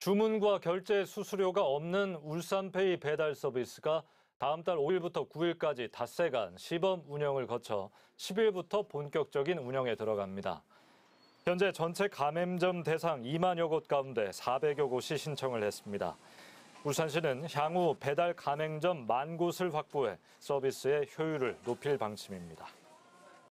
주문과 결제 수수료가 없는 울산페이 배달 서비스가 다음 달 5일부터 9일까지 닷새간 시범 운영을 거쳐 10일부터 본격적인 운영에 들어갑니다. 현재 전체 가맹점 대상 2만여 곳 가운데 400여 곳이 신청을 했습니다. 울산시는 향후 배달 가맹점 만 곳을 확보해 서비스의 효율을 높일 방침입니다.